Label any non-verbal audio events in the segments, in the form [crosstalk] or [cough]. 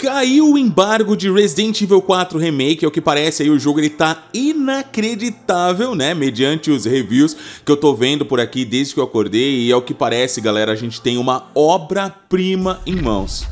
Caiu o embargo de Resident Evil 4 Remake, É o que parece aí o jogo ele tá inacreditável, né, mediante os reviews que eu tô vendo por aqui desde que eu acordei e é o que parece, galera, a gente tem uma obra-prima em mãos.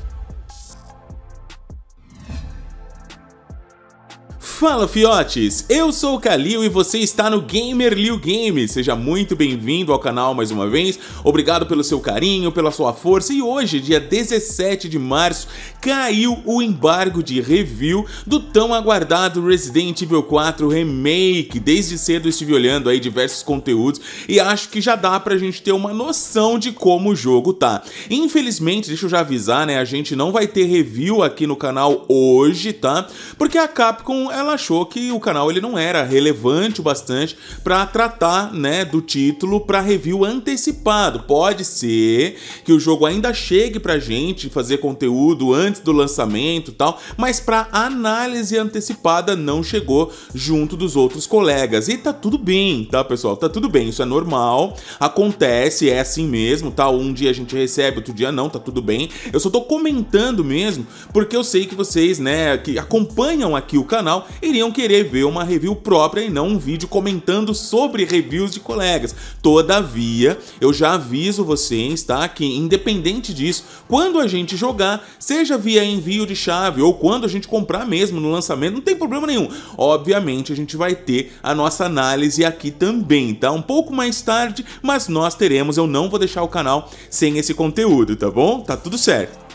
Fala fiotes, eu sou o Kalil e você está no Gamer Liu Game. Seja muito bem-vindo ao canal mais uma vez. Obrigado pelo seu carinho, pela sua força. E hoje, dia 17 de março, caiu o embargo de review do tão aguardado Resident Evil 4 Remake. Desde cedo estive olhando aí diversos conteúdos e acho que já dá pra gente ter uma noção de como o jogo tá. Infelizmente, deixa eu já avisar, né, a gente não vai ter review aqui no canal hoje, tá? Porque a Capcom ela ela achou que o canal ele não era relevante o bastante para tratar, né, do título para review antecipado. Pode ser que o jogo ainda chegue para gente fazer conteúdo antes do lançamento, tal, mas para análise antecipada não chegou junto dos outros colegas. E tá tudo bem, tá, pessoal? Tá tudo bem, isso é normal, acontece, é assim mesmo, tá? Um dia a gente recebe, outro dia não, tá tudo bem. Eu só tô comentando mesmo porque eu sei que vocês, né, que acompanham aqui o canal iriam querer ver uma review própria e não um vídeo comentando sobre reviews de colegas. Todavia, eu já aviso vocês, tá? Que independente disso, quando a gente jogar, seja via envio de chave ou quando a gente comprar mesmo no lançamento, não tem problema nenhum. Obviamente, a gente vai ter a nossa análise aqui também, tá? Um pouco mais tarde, mas nós teremos, eu não vou deixar o canal sem esse conteúdo, tá bom? Tá tudo certo.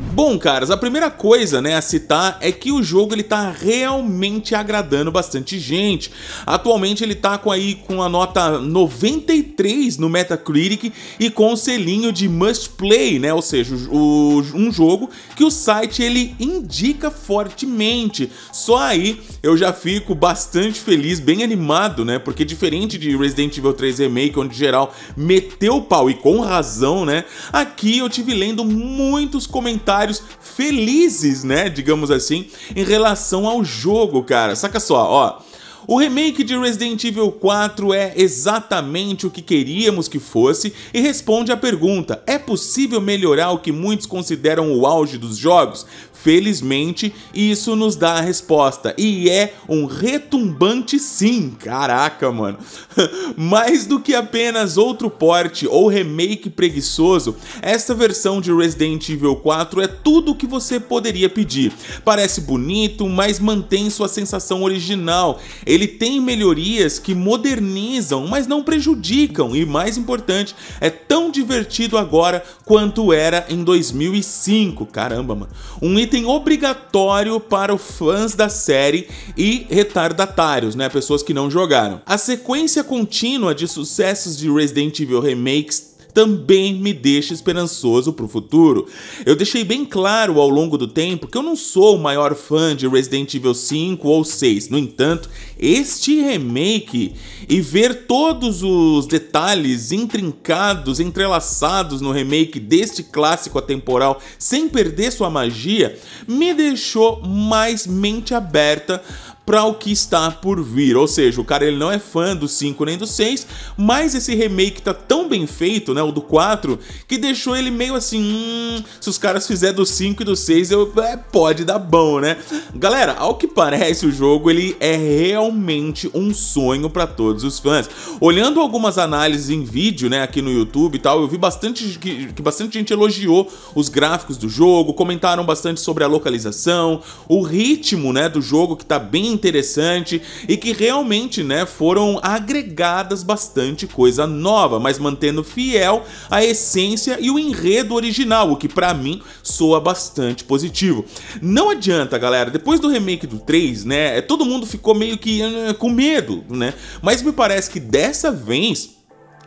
Bom, caras, a primeira coisa, né, a citar é que o jogo ele tá realmente agradando bastante gente. Atualmente ele tá com aí com a nota 93 no Metacritic e com o selinho de must play, né? Ou seja, o, um jogo que o site ele indica fortemente. Só aí eu já fico bastante feliz, bem animado, né? Porque diferente de Resident Evil 3 Remake, onde geral meteu o pau e com razão, né? Aqui eu tive lendo muitos comentários comentários felizes, né? Digamos assim, em relação ao jogo, cara. Saca só, ó. O remake de Resident Evil 4 é exatamente o que queríamos que fosse e responde à pergunta: é possível melhorar o que muitos consideram o auge dos jogos? Felizmente, isso nos dá a resposta e é um retumbante sim. Caraca, mano. [laughs] Mais do que apenas outro porte ou remake preguiçoso, esta versão de Resident Evil 4 é tudo o que você poderia pedir. Parece bonito, mas mantém sua sensação original. Ele ele tem melhorias que modernizam, mas não prejudicam, e mais importante, é tão divertido agora quanto era em 2005. Caramba, mano. Um item obrigatório para os fãs da série e retardatários, né, pessoas que não jogaram. A sequência contínua de sucessos de Resident Evil Remakes também me deixa esperançoso para o futuro. Eu deixei bem claro ao longo do tempo que eu não sou o maior fã de Resident Evil 5 ou 6. No entanto, este remake e ver todos os detalhes intrincados, entrelaçados no remake deste clássico atemporal, sem perder sua magia, me deixou mais mente aberta para o que está por vir. Ou seja, o cara ele não é fã do 5 nem do 6, mas esse remake tá tão bem feito, né, o do 4, que deixou ele meio assim, hum, se os caras fizerem do 5 e do 6, eu, é, pode dar bom, né? Galera, ao que parece, o jogo ele é realmente um sonho para todos os fãs. Olhando algumas análises em vídeo, né, aqui no YouTube e tal, eu vi bastante que, que bastante gente elogiou os gráficos do jogo, comentaram bastante sobre a localização, o ritmo, né, do jogo que tá bem interessante e que realmente né, foram agregadas bastante coisa nova, mas mantendo fiel a essência e o enredo original, o que para mim soa bastante positivo. Não adianta, galera, depois do remake do 3, né, é, todo mundo ficou meio que ah, com medo, né? Mas me parece que dessa vez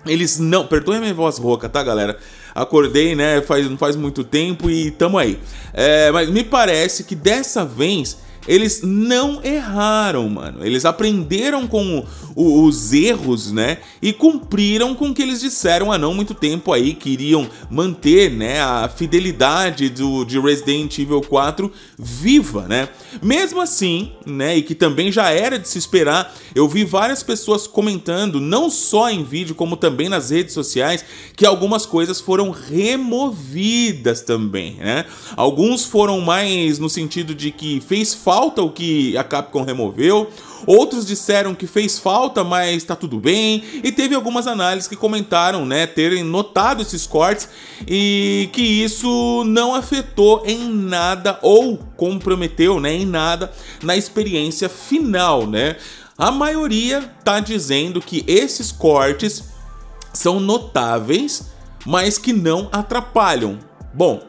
eles não, perdoem minha voz rouca, tá, galera? Acordei, né? Faz, não faz muito tempo e tamo aí. É, mas me parece que dessa vez eles não erraram, mano. Eles aprenderam com o, o, os erros, né? E cumpriram com o que eles disseram há não muito tempo aí, queriam manter, né, a fidelidade do, de Resident Evil 4 viva, né? Mesmo assim, né, e que também já era de se esperar, eu vi várias pessoas comentando, não só em vídeo, como também nas redes sociais, que algumas coisas foram removidas também, né? Alguns foram mais no sentido de que fez falta falta o que a Capcom removeu, outros disseram que fez falta, mas tá tudo bem, e teve algumas análises que comentaram, né, terem notado esses cortes e que isso não afetou em nada ou comprometeu, né, em nada na experiência final, né? A maioria tá dizendo que esses cortes são notáveis, mas que não atrapalham. Bom,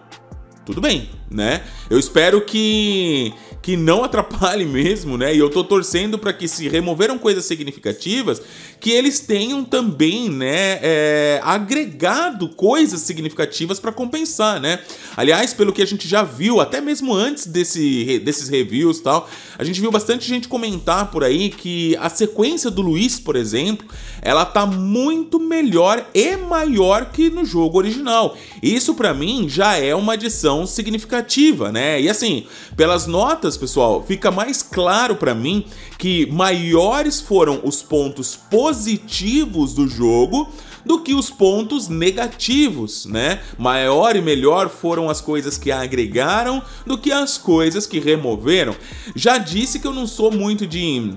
tudo bem, né? Eu espero que que não atrapalhe mesmo, né? E eu tô torcendo para que se removeram coisas significativas, que eles tenham também, né, é, agregado coisas significativas para compensar, né? Aliás, pelo que a gente já viu, até mesmo antes desse, desses reviews e tal, a gente viu bastante gente comentar por aí que a sequência do Luiz, por exemplo, ela tá muito melhor e maior que no jogo original. Isso para mim já é uma adição significativa, né? E assim, pelas notas contas, pessoal, fica mais claro para mim que maiores foram os pontos positivos do jogo do que os pontos negativos, né? Maior e melhor foram as coisas que agregaram do que as coisas que removeram. Já disse que eu não sou muito de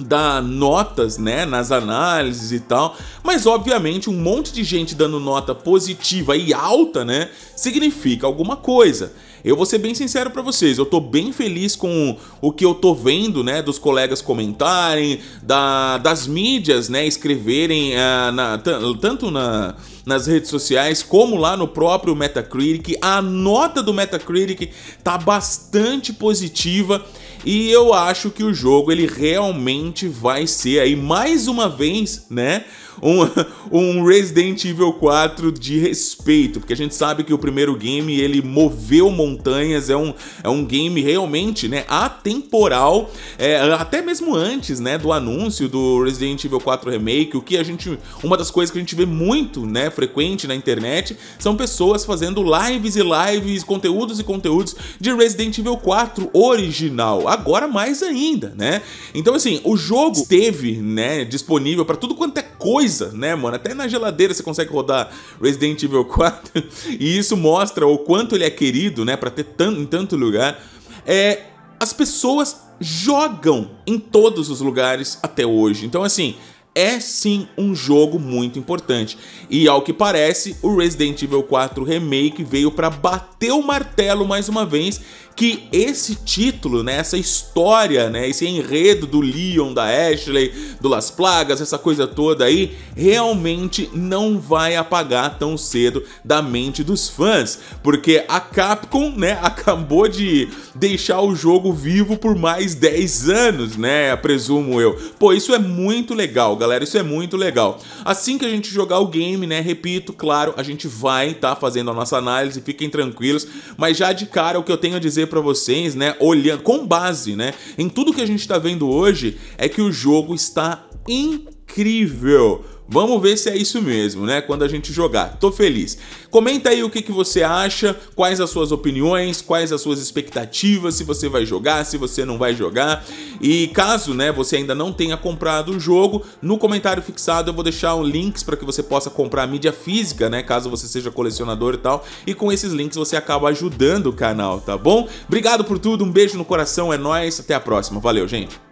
dar notas, né, nas análises e tal, mas obviamente um monte de gente dando nota positiva e alta, né, significa alguma coisa. Eu vou ser bem sincero para vocês, eu tô bem feliz com o que eu tô vendo, né, dos colegas comentarem, da, das mídias, né, escreverem uh, na, tanto na, nas redes sociais como lá no próprio Metacritic. A nota do Metacritic tá bastante positiva e eu acho que o jogo ele realmente vai ser aí mais uma vez, né, um, [laughs] um Resident Evil 4 de respeito, porque a gente sabe que o primeiro game ele moveu montanhas, é um, é um game realmente né, atemporal, é, até mesmo antes né, do anúncio do Resident Evil 4 Remake, o que a gente, uma das coisas que a gente vê muito né, frequente na internet são pessoas fazendo lives e lives, conteúdos e conteúdos de Resident Evil 4 original, agora mais ainda, né? Então assim, o jogo esteve né, disponível para tudo quanto é coisa, né, mano? Até na geladeira você consegue rodar Resident Evil 4. [laughs] e isso mostra o quanto ele é querido, né, para ter tanto, em tanto lugar. É, as pessoas jogam em todos os lugares até hoje. Então, assim, é sim um jogo muito importante. E ao que parece, o Resident Evil 4 Remake veio para bater o martelo mais uma vez que esse título, né, essa história, né, esse enredo do Leon, da Ashley, do Las Plagas, essa coisa toda aí, realmente não vai apagar tão cedo da mente dos fãs, porque a Capcom, né, [laughs] acabou de deixar o jogo vivo por mais 10 anos, né, presumo eu. Pô, isso é muito legal, galera galera. Isso é muito legal. Assim que a gente jogar o game, né? Repito, claro, a gente vai estar tá fazendo a nossa análise, fiquem tranquilos. Mas já de cara, o que eu tenho a dizer para vocês, né? Olhando, com base, né? Em tudo que a gente tá vendo hoje, é que o jogo está incrível Vamos ver se é isso mesmo, né? Quando a gente jogar. Tô feliz. Comenta aí o que, que você acha, quais as suas opiniões, quais as suas expectativas, se você vai jogar, se você não vai jogar. E caso né, você ainda não tenha comprado o jogo, no comentário fixado eu vou deixar um links para que você possa comprar a mídia física, né? Caso você seja colecionador e tal. E com esses links você acaba ajudando o canal, tá bom? Obrigado por tudo, um beijo no coração, é nóis, até a próxima. Valeu, gente!